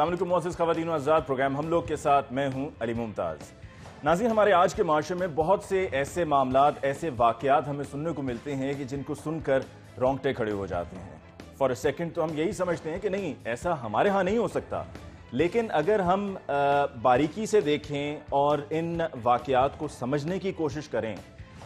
असलम मोज़ ख़वान आज़ाद प्रोग्राम हम लोग के साथ मैं हूँ अली मुमताज़ नाजी हमारे आज के माशरे में बहुत से ऐसे मामला ऐसे वाकत हमें सुनने को मिलते हैं कि जिनको सुनकर रोंगटे खड़े हो जाते हैं फॉर सेकेंड तो हम यही समझते हैं कि नहीं ऐसा हमारे यहाँ नहीं हो सकता लेकिन अगर हम बारीकी से देखें और इन वाक़ात को समझने की कोशिश करें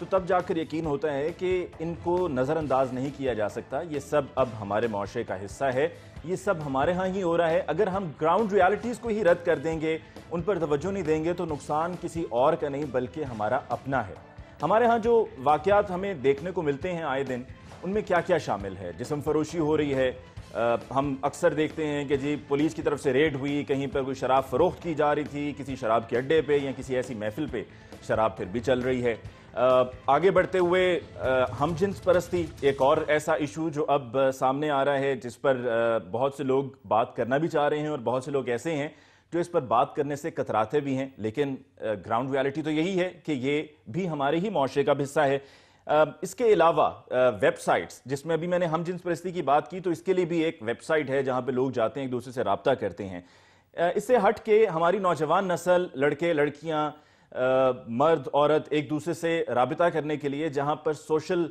तो तब जाकर यकीन होता है कि इनको नज़रअंदाज नहीं किया जा सकता ये सब अब हमारे माशरे का हिस्सा है ये सब हमारे यहाँ ही हो रहा है अगर हम ग्राउंड रियलिटीज़ को ही रद्द कर देंगे उन पर तोज्जो नहीं देंगे तो नुकसान किसी और का नहीं बल्कि हमारा अपना है हमारे यहाँ जो वाकयात हमें देखने को मिलते हैं आए दिन उनमें क्या क्या शामिल है जिसम फरोशी हो रही है आ, हम अक्सर देखते हैं कि जी पुलिस की तरफ से रेड हुई कहीं पर कोई शराब फरोख्त की जा रही थी किसी शराब के अड्डे पे या किसी ऐसी महफिल पे शराब फिर भी चल रही है आगे बढ़ते हुए हम जिन्स परस्ती एक और ऐसा इशू जो अब सामने आ रहा है जिस पर बहुत से लोग बात करना भी चाह रहे हैं और बहुत से लोग ऐसे हैं जो इस पर बात करने से कतराते भी हैं लेकिन ग्राउंड रियलिटी तो यही है कि ये भी हमारे ही माशरे का हिस्सा है इसके अलावा वेबसाइट्स जिसमें अभी मैंने हम जिन्स परस्ती की बात की तो इसके लिए भी एक वेबसाइट है जहां पर लोग जाते हैं एक दूसरे से रबता करते हैं इससे हट के हमारी नौजवान नस्ल लड़के लड़कियां मर्द औरत एक दूसरे से रबता करने के लिए जहाँ पर सोशल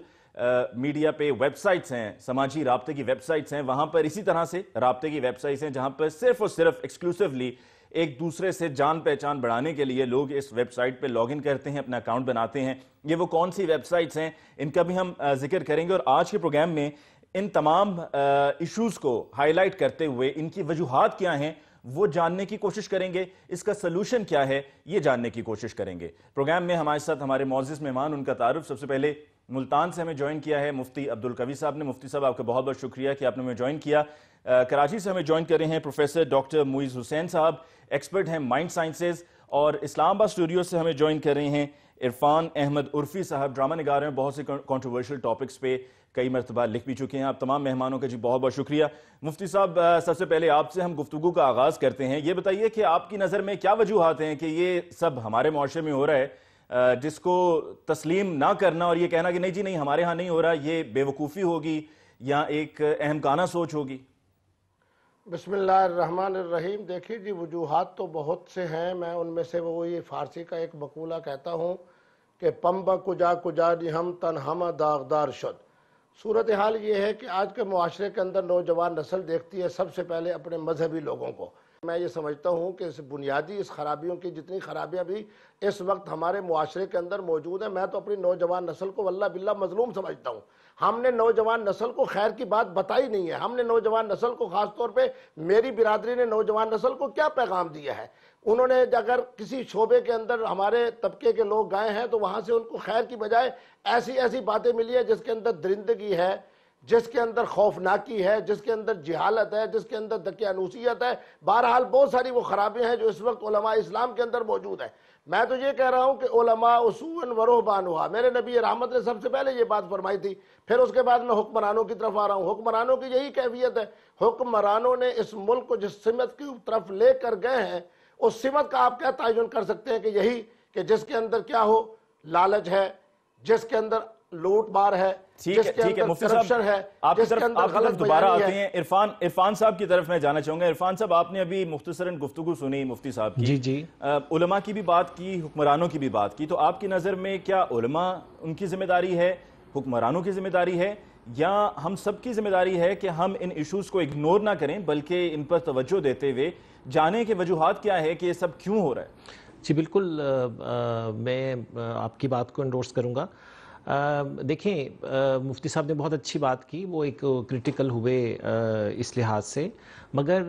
मीडिया पे वेबसाइट्स हैं समाजी रबते की वेबसाइट्स हैं वहाँ पर इसी तरह से रबते की वेबसाइट्स हैं जहाँ पर सिर्फ और सिर्फ एक्सक्लूसिवली एक दूसरे से जान पहचान बढ़ाने के लिए लोग इस वेबसाइट पे लॉगिन करते हैं अपना अकाउंट बनाते हैं ये वो कौन सी वेबसाइट्स हैं इनका भी हम जिक्र करेंगे और आज के प्रोग्राम में इन तमाम इश्यूज़ को हाईलाइट करते हुए इनकी वजूहत क्या हैं वो जानने की कोशिश करेंगे इसका सलूशन क्या है ये जानने की कोशिश करेंगे प्रोग्राम में हमारे साथ हमारे मोजिस मेहमान उनका तारुफ सबसे पहले मुल्तान से हमें ज्वाइन किया है मुफ्ती अब्दुल कवी साहब ने मुफ्ती साहब आपका बहुत बहुत शुक्रिया कि आपने हमें ज्वाइन किया कराची से हमें ज्वाइन कर रहे हैं प्रोफेसर डॉक्टर मुइज़ हुसैन साहब एक्सपर्ट हैं माइंड साइंसेज और इस्लामाबाद स्टूडियो से हमें ज्वाइन कर रहे हैं इरफान अहमद उर्फी साहब ड्रामा निगार हैं बहुत से कॉन्ट्रोवर्शियल टॉपिक्स पे कई मरतबा लिख भी चुके हैं आप तमाम मेहमानों का जी बहुत बहुत शुक्रिया मुफ्ती साहब सबसे पहले आपसे हम गुफ्तु का आगाज़ करते हैं ये बताइए कि आपकी नज़र में क्या वजूहत हैं कि ये सब हमारे माशरे में हो रहा है जिसको तस्लीम ना करना और ये कहना कि नहीं जी नहीं हमारे यहाँ नहीं हो रहा ये बेवकूफ़ी होगी या एक अहमकाना सोच होगी बसमीम देखिए जी वजूहत तो बहुत से हैं मैं उनमें से वो ये फ़ारसी का एक बकूला कहता हूँ कि पम्बा कुजा कुजा हम तन हम दागदार शुद्ध सूरत हाल ये है कि आज के माशरे के अंदर नौजवान नस्ल देखती है सबसे पहले अपने मजहबी लोगों को मैं ये समझता हूँ कि इस बुनियादी इस खराबियों की जितनी खराबियाँ भी इस वक्त हमारे माशरे के अंदर मौजूद हैं मैं तो अपनी नौजवान नस्ल को वल्ला बिल्ला मजलूम समझता हूँ हमने नौजवान नस्ल को खैर की बात बताई नहीं है हमने नौजवान नस्ल को खासतौर पर मेरी बिरादरी ने नौजवान नस्ल को क्या पैगाम दिया है उन्होंने अगर किसी शोबे के अंदर हमारे तबके के लोग गए हैं तो वहाँ से उनको खैर की बजाय ऐसी ऐसी बातें मिली है जिसके अंदर दरिंदगी है जिसके अंदर खौफनाकी है जिसके अंदर जहालत है जिसके अंदर दकियानूसीत है बहरहाल बहुत सारी वो खराबियाँ हैं जो इस वक्त उलमा इस्लाम के अंदर मौजूद है मैं तो ये कह रहा हूँ कि उलमा उसून वरोहबान हुआ मेरे नबी रहमत ने सबसे पहले ये बात फरमाई थी फिर उसके बाद मैं हुक्मरानों की तरफ आ रहा हूँ हुक्मरानों की यही कैफियत है हुक्मरानों ने इस मुल्क को जिस समत की तरफ ले कर गए हैं उस सिमत का आप क्या तयन कर सकते हैं कि यही कि जिसके अंदर क्या हो लालच है जिसके अंदर लूट मार है ठीक है मुफ्ती साहब तरफ दोबारा आते हैं इरफान इरफान साहब की तरफ मैं जाना चाहूंगा इरफान साहब आपने अभी मुख्तसरन गुफ्तु सुनी मुफ्ती साहब की जी जी उलमा की भी बात की हुक्मरानों की भी बात की तो आपकी नज़र में क्या उलमा उनकी जिम्मेदारी है हुक्मरानों की जिम्मेदारी है या हम सबकी जिम्मेदारी है कि हम इन इशूज को इग्नोर ना करें बल्कि इन पर तोज्जो देते हुए जाने के वजूहत क्या है कि ये सब क्यों हो रहा है जी बिल्कुल आ, आ, मैं आपकी बात को इंडोर्स करूँगा देखें मुफ्ती साहब ने बहुत अच्छी बात की वो एक क्रिटिकल हुए इस लिहाज से मगर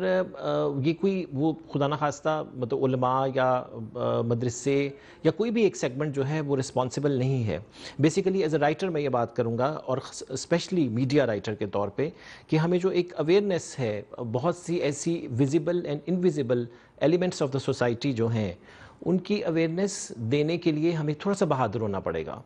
ये कोई वो खुदा न खास्ता मतलब उलमा या मदरसे या कोई भी एक सेगमेंट जो है वो रिस्पॉन्सिबल नहीं है बेसिकली एज अ राइटर मैं ये बात करूँगा और स्पेशली मीडिया राइटर के तौर पर कि हमें जो एक अवेयरनेस है बहुत सी ऐसी visible and invisible elements of the society जो हैं उनकी अवेयरनेस देने के लिए हमें थोड़ा सा बहादुर होना पड़ेगा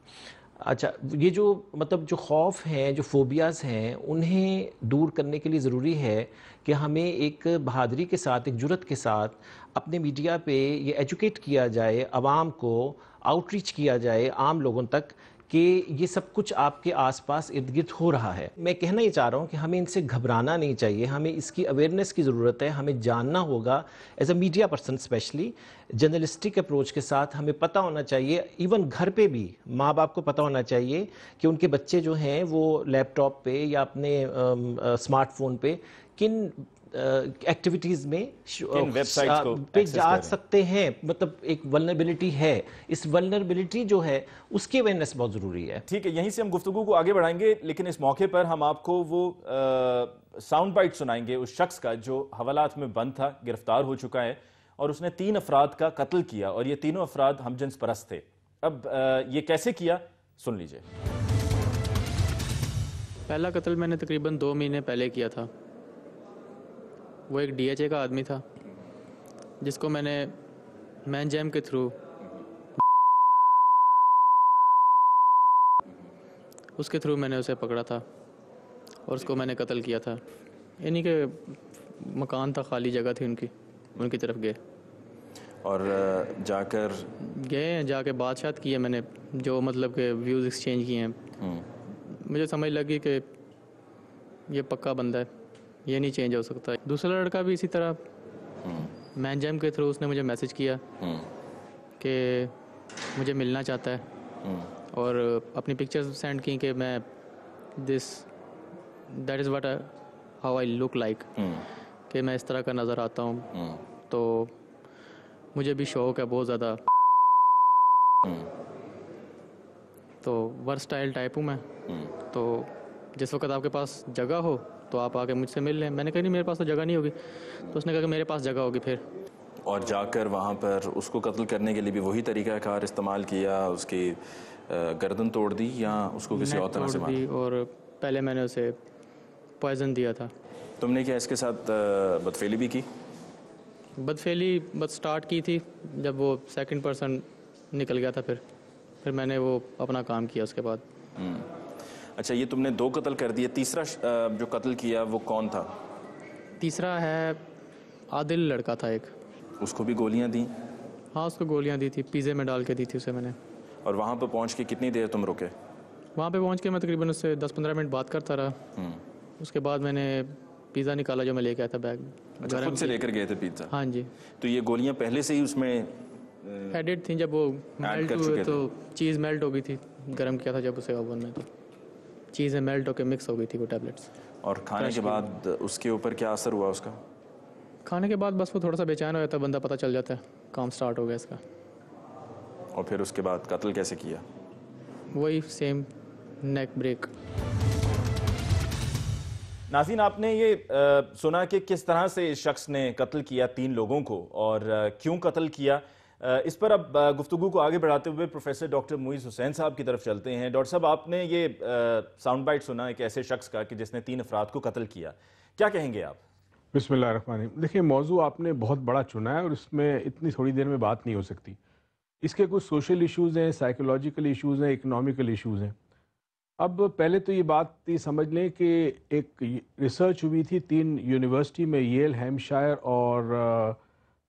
अच्छा ये जो मतलब जो खौफ हैं जो फोबियाज़ हैं उन्हें दूर करने के लिए ज़रूरी है कि हमें एक बहादरी के साथ एक जुरत के साथ अपने मीडिया पे ये एजुकेट किया जाए आवाम को आउटरीच किया जाए आम लोगों तक कि ये सब कुछ आपके आसपास इर्द गिर्द हो रहा है मैं कहना ही चाह रहा हूँ कि हमें इनसे घबराना नहीं चाहिए हमें इसकी अवेयरनेस की ज़रूरत है हमें जानना होगा as a media person specially journalistic approach के साथ हमें पता होना चाहिए इवन घर पे भी माँ बाप को पता होना चाहिए कि उनके बच्चे जो हैं वो लैपटॉप पे या अपने स्मार्टफोन पे किन एक्टिविटीज में वेबसाइट पे जा सकते हैं मतलब एक वलनरेबिलिटी है इस वलनरेबिलिटी जो है उसकी अवेयरनेस बहुत जरूरी है ठीक है यहीं से हम गुफ्तु को आगे बढ़ाएंगे लेकिन इस मौके पर हम आपको वो साउंड बाइट सुनाएंगे उस शख्स का जो हवालात में बंद था गिरफ्तार हो चुका है और उसने तीन अफराद का कत्ल किया और ये तीनों अफराद हमजन्स परस्त थे अब आ, ये कैसे किया सुन लीजिए पहला कत्ल मैंने तकरीबन दो महीने पहले किया था वो एक डी का आदमी था जिसको मैंने मैन जैम के थ्रू उसके थ्रू मैंने उसे पकड़ा था और उसको मैंने कत्ल किया था इन्हीं के मकान था खाली जगह थी उनकी उनकी तरफ गए और जाकर गए जाके बादशाह किए मैंने जो मतलब के व्यूज़ एक्सचेंज किए हैं हम्म। मुझे समझ लगी कि ये पक्का बंदा है ये नहीं चेंज हो सकता दूसरा लड़का भी इसी तरह हम्म। मैन जैम के थ्रू उसने मुझे मैसेज किया हम्म। कि मुझे मिलना चाहता है हम्म। और अपनी पिक्चर्स सेंड की कि मैं this that is what how I look like कि मैं इस तरह का नज़र आता हूँ तो मुझे भी शौक है बहुत ज़्यादा तो स्टाइल टाइप हूँ मैं तो जिस वक्त आपके पास जगह हो तो आप आके मुझसे मिल लें मैंने कहा नहीं मेरे पास तो जगह नहीं होगी तो उसने कहा कि मेरे पास जगह होगी फिर और जाकर वहाँ पर उसको कत्ल करने के लिए भी वही तरीका कार इस्तेमाल किया उसकी गर्दन तोड़ दी या उसको किसी और तरह से मारा और पहले मैंने उसे पॉइजन दिया था तुमने क्या इसके साथ बदफेली भी की बदफेली बस स्टार्ट की थी जब वो सेकंड पर्सन निकल गया था फिर फिर मैंने वो अपना काम किया उसके बाद हम्म। अच्छा ये तुमने दो कत्ल कर दिए तीसरा जो कत्ल किया वो कौन था तीसरा है आदिल लड़का था एक उसको भी गोलियाँ दी हाँ उसको गोलियाँ दी थी पिज़्ज़े में डाल के दी थी उसे मैंने और वहाँ पर पहुँच के कितनी देर तुम रुके वहाँ पे पहुँच के मैं तकरीबन उससे दस पंद्रह मिनट बात करता रहा हम्म। उसके बाद मैंने पिज़्ज़ा निकाला जो मैं लेके आया था बैग अच्छा खुद से लेकर गए थे पिज़्ज़ा हाँ जी तो ये गोलियाँ पहले से ही उसमें एडिट थी जब वो मेल्ट हुए तो चीज़ मेल्ट हो गई थी गर्म किया था जब उसे ओवन में तो चीज़ें मेल्ट होकर मिक्स हो गई थी वो टैबलेट्स और खाने के बाद उसके ऊपर क्या असर हुआ उसका खाने के बाद बस वो थोड़ा सा बेचैन हो जाता है बंदा पता चल जाता है काम स्टार्ट हो गया इसका और फिर उसके बाद कत्ल कैसे किया वही सेम नेक ब्रेक नाजीन आपने ये आ, सुना कि किस तरह से इस शख्स ने कत्ल किया तीन लोगों को और क्यों कत्ल किया इस पर अब गुफ्तु को आगे बढ़ाते हुए प्रोफेसर डॉक्टर मुईज़ हुसैन साहब की तरफ चलते हैं डॉक्टर साहब आपने ये साउंड बाइट सुना एक ऐसे शख्स का कि जिसने तीन अफराद को कत्ल किया क्या कहेंगे आप बिसमान देखिए मौजू आपने बहुत बड़ा चुना है और इसमें इतनी थोड़ी देर में बात नहीं हो सकती इसके कुछ सोशल इशूज़ हैं साइकोलॉजिकल इशूज़ हैं इकनॉमिकल इशूज़ हैं अब पहले तो ये बात ये समझ लें कि एक रिसर्च हुई थी तीन यूनिवर्सिटी में येल हेम्पशायर और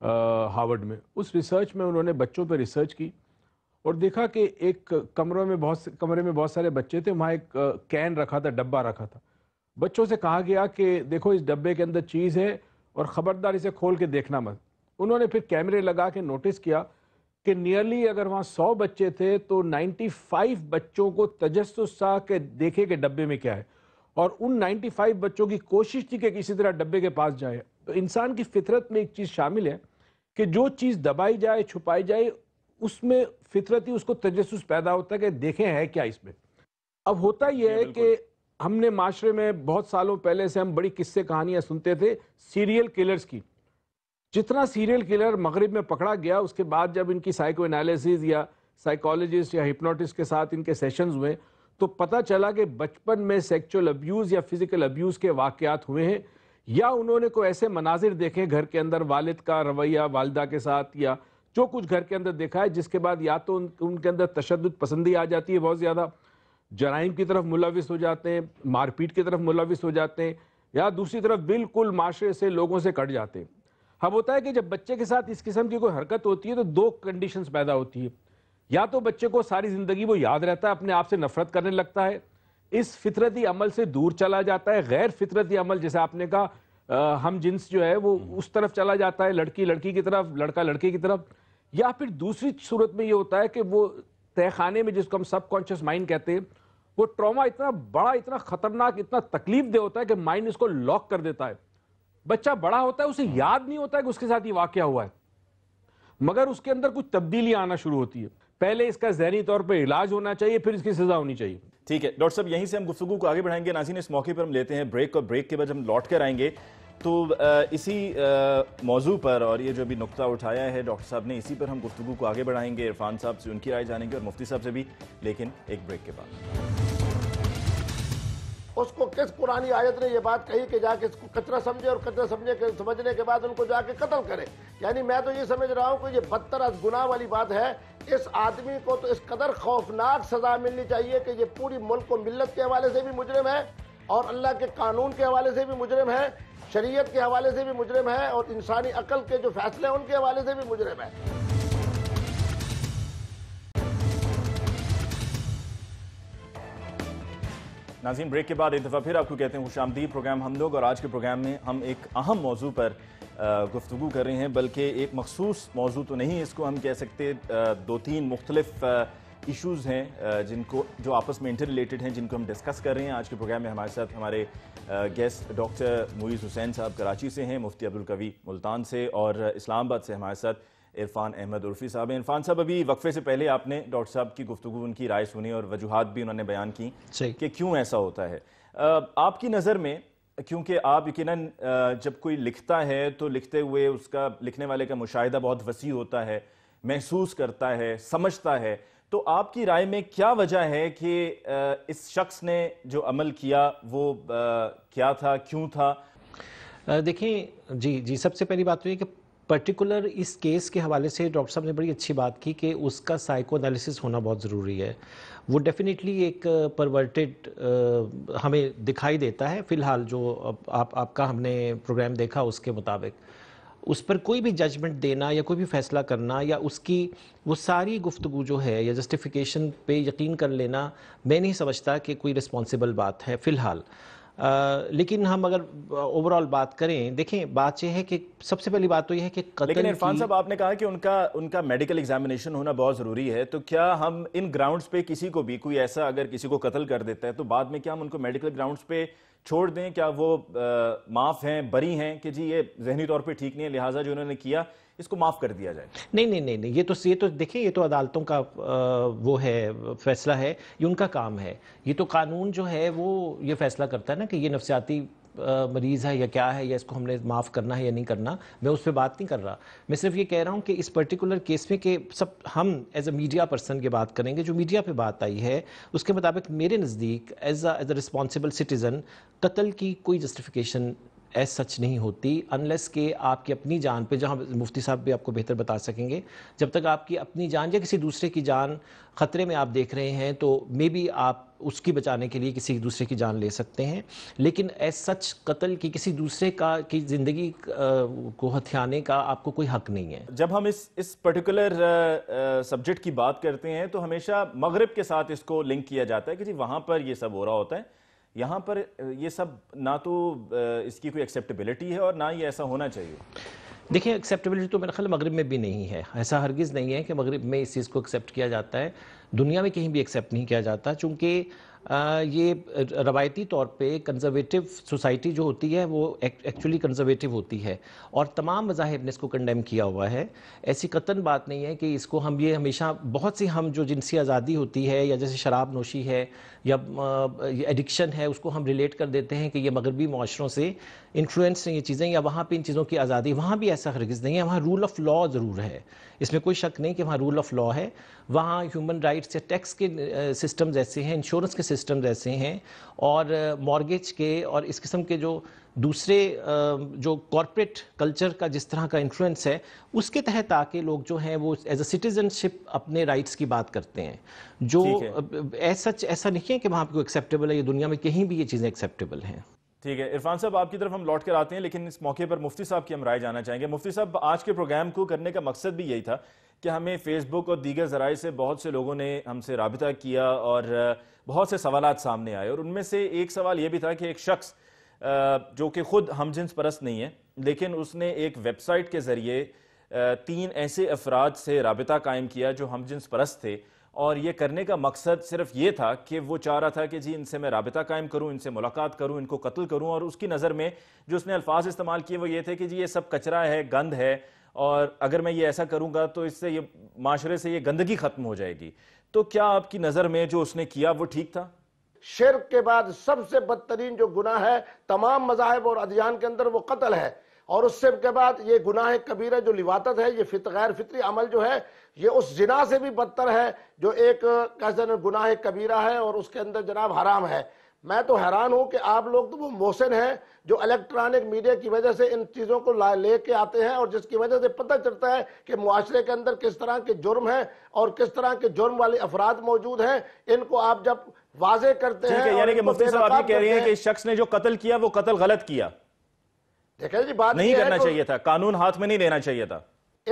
हार्वर्ड में उस रिसर्च में उन्होंने बच्चों पर रिसर्च की और देखा कि एक कमरों में बहुत कमरे में बहुत सारे बच्चे थे वहाँ एक कैन रखा था डब्बा रखा था बच्चों से कहा गया कि देखो इस डब्बे के अंदर चीज़ है और ख़बरदार इसे खोल के देखना मत उन्होंने फिर कैमरे लगा के नोटिस किया कि नियरली अगर वहाँ सौ बच्चे थे तो नाइन्टी फाइव बच्चों को तजस्स के देखे कि डब्बे में क्या है और उन नाइन्टी फाइव बच्चों की कोशिश थी कि किसी तरह डब्बे के पास जाए तो इंसान की फितरत में एक चीज़ शामिल है कि जो चीज़ दबाई जाए छुपाई जाए उसमें फितरती उसको तजस पैदा होता है कि देखें है क्या इसमें अब होता यह है कि हमने माशरे में बहुत सालों पहले से हम बड़ी किस्से कहानियां सुनते थे सीरियल किलर्स की जितना सीरियल किलर मगरब में पकड़ा गया उसके बाद जब इनकी साइको एनालिसिस या साइकोलॉजिस्ट या हिप्नोटिस्ट के साथ इनके सेशंस हुए तो पता चला कि बचपन में सेक्चुअल अब्यूज़ या फिज़िकल अब्यूज़ के वाकयात हुए हैं या उन्होंने कोई ऐसे मनाजिर देखे घर के अंदर वालिद का रवैया वालदा के साथ या जो कुछ घर के अंदर देखा है जिसके बाद या तो उनके अंदर तशद पसंदी आ जाती है बहुत ज़्यादा जराइम की तरफ मुलविस हो जाते हैं मारपीट की तरफ मुलविस हो जाते हैं या दूसरी तरफ बिल्कुल माशरे से लोगों से कट जाते हैं अब होता है कि जब बच्चे के साथ इस किस्म की कोई हरकत होती है तो दो कंडीशंस पैदा होती है या तो बच्चे को सारी ज़िंदगी वो याद रहता है अपने आप से नफरत करने लगता है इस फितरती अमल से दूर चला जाता है गैर फितरती अमल जैसे आपने कहा हम जिन्स जो है वो हम्म। उस तरफ चला जाता है लड़की लड़की की तरफ लड़का लड़के की तरफ या फिर दूसरी सूरत में ये होता है कि वो तहखाने में जिसको हम सब कॉन्शियस माइंड कहते हैं वो ट्रॉमा इतना बड़ा इतना खतरनाक इतना तकलीफ दे होता है कि माइंड इसको लॉक कर देता है बच्चा बड़ा होता है उसे याद नहीं होता है कि उसके साथ ये वाक्य हुआ है मगर उसके अंदर कुछ तब्दीलियाँ आना शुरू होती है पहले इसका जहनी तौर पर इलाज होना चाहिए फिर इसकी सजा होनी चाहिए ठीक है डॉक्टर साहब यहीं से हम गुफ्तु को आगे बढ़ाएंगे नाजीन इस मौके पर हम लेते हैं ब्रेक और ब्रेक के बाद हम लौट कर आएंगे तो इसी मौजू पर और ये जो भी नुकता उठाया है डॉक्टर साहब ने इसी पर हम गुफ्तु को आगे बढ़ाएंगे इरफान साहब से उनकी राय जानेंगे और मुफ्ती साहब से भी लेकिन एक ब्रेक के बाद उसको किस पुरानी आयत ने ये बात कही कि जाके इसको कचरा समझे और कचरा समझे के समझने के बाद उनको जाके कत्ल करे यानी मैं तो ये समझ रहा हूँ कि ये बदतर गुनाह वाली बात है इस आदमी को तो इस कदर खौफनाक सजा मिलनी चाहिए कि ये पूरी मुल्क को मिलत के हवाले से भी मुजरम है और अल्लाह के कानून के हवाले से भी मुजरम है शरीयत के हवाले से भी मुजरम है और इंसानी अकल के जो फैसले हैं उनके हवाले से भी मुजरम है नाजीन ब्रेक के बाद एक दफ़ा फिर आपको कहते हैं खुश आमदी प्रोग्राम हम लोग और आज के प्रोग्राम में हम एक अहम मौजू पर गुफ्तु कर रहे हैं बल्कि एक मखसूस मौजू तो नहीं इसको हम कह सकते दो तीन मुख्तलफ इश्यूज़ हैं जिनको जो आपस में इंटर रिलेटेड हैं जिनको हम डिस्कस कर रहे हैं आज के प्रोग्राम में हमारे साथ हमारे गेस्ट डॉक्टर मुईज़ हुसैन साहब कराची से हैं मुफ्ती अब्दुल कवी मुल्तान से और इस्लामाबाद से हमारे साथ इरफान अहमद उर्फी साहब हैं इरफान साहब अभी वक्फे से पहले आपने डॉक्टर साहब की गुफ्तु उनकी राय सुनी और वजूहत भी उन्होंने बयान की कि क्यों ऐसा होता है आपकी नज़र में क्योंकि आप यकीन जब कोई लिखता है तो लिखते हुए उसका लिखने वाले का मुशाहिदा बहुत वसी होता है महसूस करता है समझता है तो आपकी राय में क्या वजह है कि इस शख्स ने जो अमल किया वो क्या था क्यों था देखिए जी जी सबसे पहली बात तो ये कि पर्टिकुलर इस केस के हवाले से डॉक्टर साहब ने बड़ी अच्छी बात की कि उसका साइको एनालिसिस होना बहुत ज़रूरी है वो डेफिनेटली एक परवर्टेड हमें दिखाई देता है फ़िलहाल जो आप आपका हमने प्रोग्राम देखा उसके मुताबिक उस पर कोई भी जजमेंट देना या कोई भी फैसला करना या उसकी वो सारी गुफ्तु जो है या जस्टिफिकेशन पे यकीन कर लेना मैं नहीं समझता कि कोई रिस्पॉन्सिबल बात है फ़िलहाल लेकिन हम अगर ओवरऑल बात करें देखें बात यह है कि सबसे पहली बात तो यह है कि लेकिन इरफान साहब आपने कहा कि उनका उनका मेडिकल एग्जामिनेशन होना बहुत ज़रूरी है तो क्या हम इन ग्राउंड्स पे किसी को भी कोई ऐसा अगर किसी को कत्ल कर देता है तो बाद में क्या हम उनको मेडिकल ग्राउंड्स पे छोड़ दें क्या वो माफ़ हैं बरी हैं कि जी ये जहनी तौर पर ठीक नहीं है लिहाजा जो उन्होंने किया इसको माफ़ कर दिया जाए नहीं नहीं नहीं नहीं ये तो ये तो देखिए ये तो अदालतों का वो है फैसला है ये उनका काम है ये तो कानून जो है वो ये फैसला करता है ना कि ये नफसियाती मरीज़ है या क्या है या इसको हमने माफ़ करना है या नहीं करना मैं उस पर बात नहीं कर रहा मैं सिर्फ ये कह रहा हूँ कि इस पर्टिकुलर केस में कि सब हम एज अ मीडिया पर्सन की बात करेंगे जो मीडिया पे बात आई है उसके मुताबिक मेरे नज़दीक as a as a responsible citizen कत्ल की कोई जस्टिफिकेशन एज सच नहीं होती अनलेस के आपकी अपनी जान पे जहाँ मुफ्ती साहब भी आपको बेहतर बता सकेंगे जब तक आपकी अपनी जान या किसी दूसरे की जान खतरे में आप देख रहे हैं तो मे बी आप उसकी बचाने के लिए किसी दूसरे की जान ले सकते हैं लेकिन एज सच कत्ल की किसी दूसरे का की ज़िंदगी को हथियाने का आपको कोई हक नहीं है जब हम इस इस पर्टिकुलर सब्जेक्ट की बात करते हैं तो हमेशा मगरब के साथ इसको लिंक किया जाता है कि जी वहाँ पर ये सब हो रहा होता है यहाँ पर ये सब ना तो इसकी कोई एक्सेप्टेबिलिटी है और ना ये ऐसा होना चाहिए देखिए एक्सेप्टेबिलिटी तो मेरा ख्याल मगरब में भी नहीं है ऐसा हरगिज़ नहीं है कि मगरब में इस चीज़ को एक्सेप्ट किया जाता है दुनिया में कहीं भी एक्सेप्ट नहीं किया जाता चूँकि ये रवायती तौर पे कंजर्वेटिव सोसाइटी जो होती है वो एक्चुअली कंजर्वेटिव होती है और तमाम मज़ाहब ने इसको कंडेम किया हुआ है ऐसी कतन बात नहीं है कि इसको हम ये हमेशा बहुत सी हम जो जिनसी आज़ादी होती है या जैसे शराब नोशी है या एडिक्शन है उसको हम रिलेट कर देते हैं कि ये मगरबी माशरों से इन्फ्लुएंस ये चीज़ें या वहाँ पे इन चीज़ों की आज़ादी वहाँ भी ऐसा हरगिज़ नहीं है वहाँ रूल ऑफ लॉ ज़रूर है इसमें कोई शक नहीं कि वहाँ रूल ऑफ लॉ है वहाँ ह्यूमन राइट्स या टैक्स के सिस्टम ऐसे हैं इंश्योरेंस के सिस्टम ऐसे हैं और मॉर्गेज के और इस किस्म के जो दूसरे जो कॉरपोरेट कल्चर का जिस तरह का इन्फ्लुएंस है उसके तहत आके लोग जो हैं वो एज अ सिटीजनशिप अपने राइट्स की बात करते हैं जो ऐसा ऐसा नहीं है कि वहाँ पे एक्सेप्टेबल है ये दुनिया में कहीं भी ये चीज़ें एक्सेप्टेबल हैं ठीक है इरफान साहब आपकी तरफ हम लौट कर आते हैं लेकिन इस मौके पर मुफ्ती साहब की हम राय जाना चाहेंगे मुफ्ती साहब आज के प्रोग्राम को करने का मकसद भी यही था कि हमें फेसबुक और दीगर जराए से बहुत से लोगों ने हमसे रबता किया और बहुत से सवाल सामने आए और उनमें से एक सवाल ये भी था कि एक शख्स जो कि खुद हम जिन्स परस्त नहीं है लेकिन उसने एक वेबसाइट के ज़रिए तीन ऐसे अफराद से रबता कायम किया जो हम जिन्स परस्त थे और ये करने का मकसद सिर्फ ये था कि वो चाह रहा था कि जी इनसे मैं रबता कायम करूँ इनसे मुलाकात करूँ इनको कत्ल करूँ और उसकी नज़र में जो उसने अल्फाज इस्तेमाल किए वो ये थे कि जी ये सब कचरा है गंद है और अगर मैं ये ऐसा करूँगा तो इससे ये माशरे से ये गंदगी ख़त्म हो जाएगी तो क्या आपकी नज़र में जो उसने किया वो ठीक था शेर के बाद सबसे बदतरीन जो गुना है तमाम मजाहब और अध्ययन के अंदर वो कत्ल है और उससे के बाद ये गुनाह कबीर है जो लिवातत है ये फित गैर फितरी अमल जो है ये उस जिना से भी बदतर है जो एक कहते हैं गुनाह कबीरा है और उसके अंदर जनाब हराम है मैं तो हैरान हूँ कि आप लोग तो वो मोहसिन हैं जो इलेक्ट्रॉनिक मीडिया की वजह से इन चीज़ों को ला ले के आते हैं और जिसकी वजह से पता चलता है कि माशरे के अंदर किस तरह के जुर्म हैं और किस तरह के जुर्म वाले अफराद मौजूद हैं इनको आप जब वाजे करते हैं यानी कि मुफ्ती साहब आप कह रही हैं कि शख्स ने जो कत्ल किया वो कत्ल गलत किया देखा जी बात नहीं करना तो चाहिए था कानून हाथ में नहीं लेना चाहिए था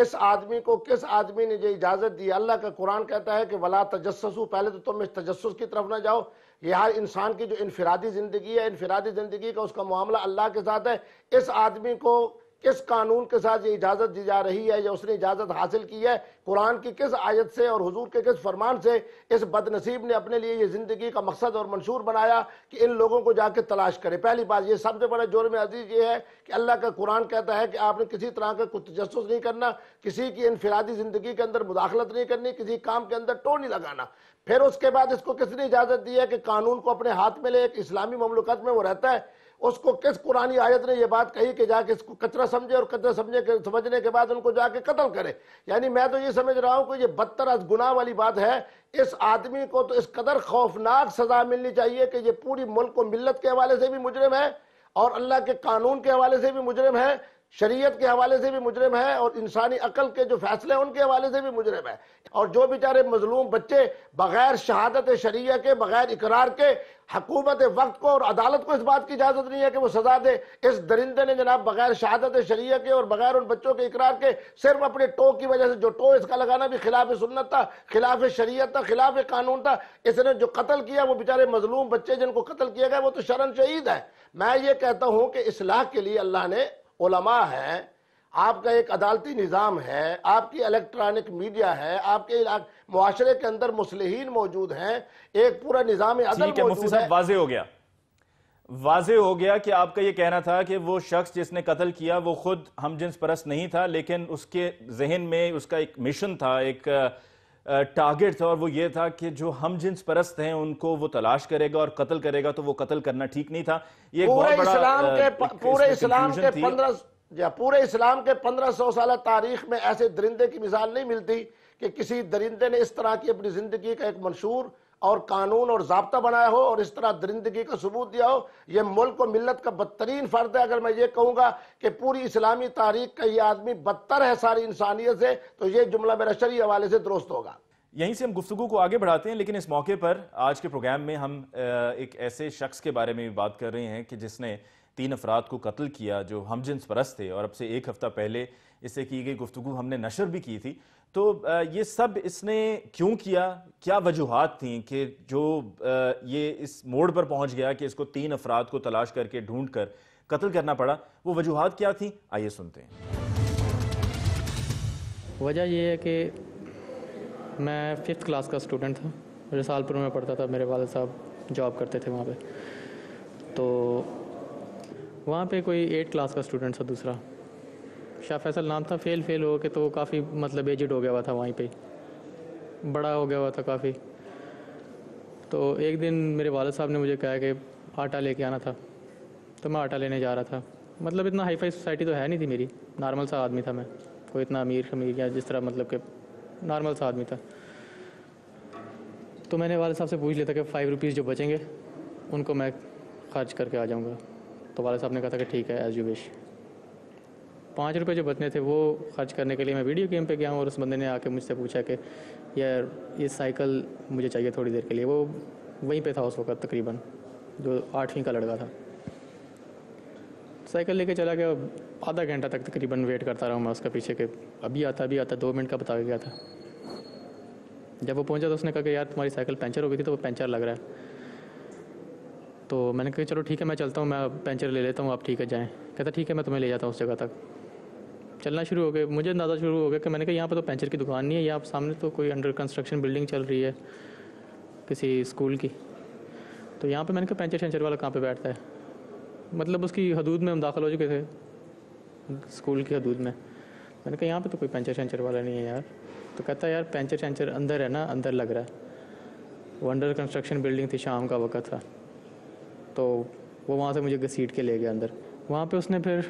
इस आदमी को किस आदमी ने जो इजाजत दी अल्लाह का कुरान कहता है कि वला तजस्सू पहले तो तुम इस तजस्स की तरफ ना जाओ यहाँ इंसान की जो इनफरादी ज़िंदगी है इनफरादी ज़िंदगी का उसका मामला अल्लाह के साथ है इस आदमी को किस कानून के साथ ये इजाज़त दी जा रही है या उसने इजाज़त हासिल की है कुरान की किस आयत से और हुजूर के किस फरमान से इस बदनसीब ने अपने लिए ये ज़िंदगी का मकसद और मंशूर बनाया कि इन लोगों को जाके तलाश करें पहली बात ये सबसे बड़ा जोर में अजीज़ ये है कि अल्लाह का कुरान कहता है कि आपने किसी तरह का कुछ तजस नहीं करना किसी की इनफरादी ज़िंदगी के अंदर मुदाखलत नहीं करनी किसी काम के अंदर टो नहीं लगाना फिर उसके बाद इसको किसने इजाज़त दी है कि कानून को अपने हाथ में ले एक इस्लामी ममलकत में वो रहता है उसको किस कुरानी आयत ने यह बात कही कि जाके इसको कचरा समझे और कचरा समझे के समझने के बाद उनको जाके कत्ल करे यानी मैं तो ये समझ रहा हूँ कि ये बदतर गुनाह वाली बात है इस आदमी को तो इस कदर खौफनाक सजा मिलनी चाहिए कि ये पूरी मुल्क को मिलत के हवाले से भी मुजरम है और अल्लाह के कानून के हवाले से भी मुजरम है शरीयत के हवाले से भी मुजरम है और इंसानी अकल के जो फैसले हैं उनके हवाले से भी मुजरम है और जो बेचारे मजलूम बच्चे बगैर शहादत शरीय के बगैर इकरार के हकूमत वक्त को और अदालत को इस बात की इजाज़त नहीं है कि वो सजा दे इस दरिंदे ने जनाब बगैर शहादत शरीय के और बगैर उन बच्चों के इकरार के सिर्फ अपने टो की वजह से जो टो इसका लगाना भी खिलाफ सुन्नत था खिलाफ शरीय था खिलाफ कानून था इसने जो कत्ल किया वो बेचारे मजलूम बच्चे जिनको कत्ल किया गया वो तो शरण शहीद है मैं ये कहता हूँ कि इसलाह के लिए अल्लाह ने उलमा हैं आपका एक अदालती निज़ाम है आपकी इलेक्ट्रॉनिक मीडिया है आपके माशरे के अंदर मुसलहन मौजूद हैं एक पूरा निज़ाम वाजे हो गया वाजे हो गया कि आपका यह कहना था कि वो शख्स जिसने कत्ल किया वो खुद हम जिन्स परस्त नहीं था लेकिन उसके जहन में उसका एक मिशन था एक टारगेट था और वो ये था कि जो हम जिन्स परस्त हैं उनको वो तलाश करेगा और कत्ल करेगा तो वो कत्ल करना ठीक नहीं था ये पूरे इस्लाम के पूरे इस्लाम के पंद्रह पूरे इस्लाम के पंद्रह सौ साल तारीख में ऐसे दरिंदे की मिसाल नहीं मिलती कि किसी दरिंदे ने इस तरह की अपनी जिंदगी का एक मंशूर और कानून और जबता बनाया हो और इस तरह दरिंदगी का सबूत दिया हो यह मुल्क और मिलत का बदतरीन फर्द है अगर मैं ये कहूँगा कि पूरी इस्लामी तारीख का ये आदमी बदतर है सारी इंसानियत से तो ये जुमला मेरा शरी हवाले से दुरुस्त होगा यहीं से हम गुफ्तु को आगे बढ़ाते हैं लेकिन इस मौके पर आज के प्रोग्राम में हम एक ऐसे शख्स के बारे में भी बात कर रहे हैं कि जिसने तीन अफराद को कत्ल किया जो हम जिन परस्त थे और अब से एक हफ़्ता पहले इससे की गई गुफ्तु हमने नशर भी की थी तो ये सब इसने क्यों किया क्या वजूहत थी कि जो ये इस मोड़ पर पहुंच गया कि इसको तीन अफराद को तलाश करके ढूंढ कर कत्ल करना पड़ा वो वजूहत क्या थी आइए सुनते हैं वजह यह है कि मैं फिफ्थ क्लास का स्टूडेंट था सालपुर में पढ़ता था मेरे वाल साहब जॉब करते थे वहाँ पे तो वहाँ पे कोई एट क्लास का स्टूडेंट था दूसरा शाह फैसल नाम था फेल फेल हो के तो वो काफ़ी मतलब एजड हो गया हुआ था वहीं पे बड़ा हो गया हुआ था काफ़ी तो एक दिन मेरे वालद साहब ने मुझे कहा कि आटा लेके आना था तो मैं आटा लेने जा रहा था मतलब इतना हाई फाई सोसाइटी तो है नहीं थी मेरी नॉर्मल सा आदमी था मैं कोई इतना अमीर खमीर या जिस तरह मतलब के नॉर्मल सा आदमी था तो मैंने वाले साहब से पूछ लिया था कि फ़ाइव रुपीज़ जो बचेंगे उनको मैं खर्च करके आ जाऊँगा तो वाले साहब ने कहा था कि ठीक है एज़ यू विश पाँच रुपये जो बचने थे वो खर्च करने के लिए मैं वीडियो गेम पे गया हूँ और उस बंदे ने आके मुझसे पूछा कि यार ये साइकिल मुझे चाहिए थोड़ी देर के लिए वो वहीं पे था उस वक्त तकरीबन जो आठवीं का लड़का था साइकिल लेके चला गया आधा घंटा तक तकरीबन वेट करता रहा मैं उसका पीछे के अभी आता अभी आता दो मिनट का बता गया था जब वो पहुंचा तो उसने कहा कि यार तुम्हारी साइकिल पंचर हो गई थी तो वो पंचर लग रहा है तो मैंने कहा चलो ठीक है मैं चलता हूँ मैं पंचर ले लेता हूँ आप ठीक है जाएँ कहता ठीक है मैं तुम्हें ले जाता हूँ उस जगह तक चलना शुरू हो गए मुझे अंदाज़ा शुरू हो गया कि मैंने कहा यहाँ पर तो पेंचर की दुकान नहीं है यहाँ सामने तो कोई अंडर कंस्ट्रक्शन बिल्डिंग चल रही है किसी स्कूल की तो यहाँ पर मैंने कहा पेंचर शेंचर वाला कहाँ पर बैठता है मतलब उसकी हदूद में हम दाखिल हो चुके थे स्कूल की हदूद में मैंने कहा यहाँ पे तो कोई पेंचर शेंचर वाला नहीं है यार तो कहता है यार पेंचर शेंचर अंदर है ना अंदर लग रहा है वो अंडर कंस्ट्रक्शन बिल्डिंग थी शाम का वक्त था तो वो वहाँ से मुझे घसीट के ले गया अंदर वहाँ पर उसने फिर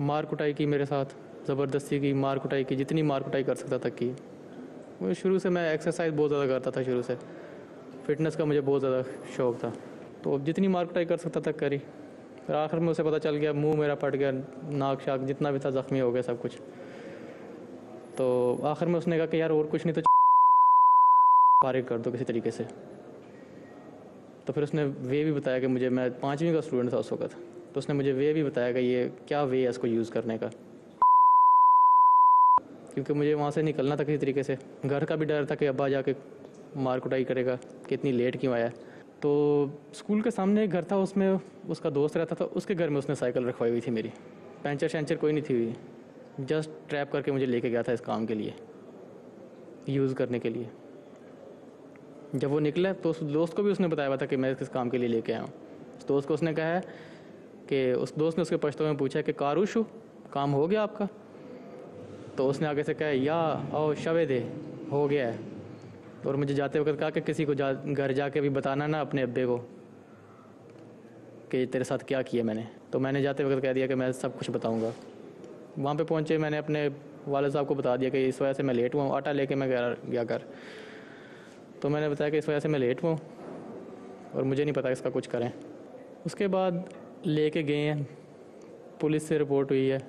मार कुटाई की मेरे साथ ज़बरदस्ती की मार कुटाई की जितनी मार कुटाई कर सकता था की शुरू से मैं एक्सरसाइज बहुत ज़्यादा करता था शुरू से फिटनेस का मुझे बहुत ज़्यादा शौक़ था तो अब जितनी मार कुटाई कर सकता था करी फिर आखिर में उसे पता चल गया मुंह मेरा फट गया नाक शाक जितना भी था ज़ख्मी हो गया सब कुछ तो आखिर में उसने कहा कि यार और कुछ नहीं तो पारित कर दो किसी तरीके से तो फिर उसने वे भी बताया कि मुझे मैं पाँचवीं का स्टूडेंट था उस वक्त तो उसने मुझे वे भी बताया कि ये क्या वे है इसको यूज़ करने का क्योंकि मुझे वहाँ से निकलना था किसी तरीके से घर का भी डर था कि अब्बा जाके मार कुटाई करेगा कि इतनी लेट क्यों आया तो स्कूल के सामने एक घर था उसमें उसका दोस्त रहता था उसके घर में उसने साइकिल रखवाई हुई थी मेरी पैंचर शेंचर कोई नहीं थी हुई जस्ट ट्रैप करके मुझे लेके गया था इस काम के लिए यूज़ करने के लिए जब वो निकला तो उस दोस्त को भी उसने बताया हुआ था कि मैं इस काम के लिए लेके आया हूँ उस दोस्त को उसने कहा है कि उस दोस्त ने उसके पश्तो में पूछा कि कारूशु काम हो गया आपका तो उसने आगे से कहा या ओ शवे दे हो गया है तो और मुझे जाते वक्त कहा कि किसी को जा घर जाके भी बताना ना अपने अब्बे को कि तेरे साथ क्या किया मैंने तो मैंने जाते वक्त कह दिया कि मैं सब कुछ बताऊँगा वहाँ पे पहुँचे मैंने अपने वाले साहब को बता दिया कि इस वजह से मैं लेट हुआ हूँ आटा लेके मैं गया घर तो मैंने बताया कि इस वजह से मैं लेट हुआ हूँ और मुझे नहीं पता इसका कुछ करें उसके बाद लेके गए हैं पुलिस से रिपोर्ट हुई है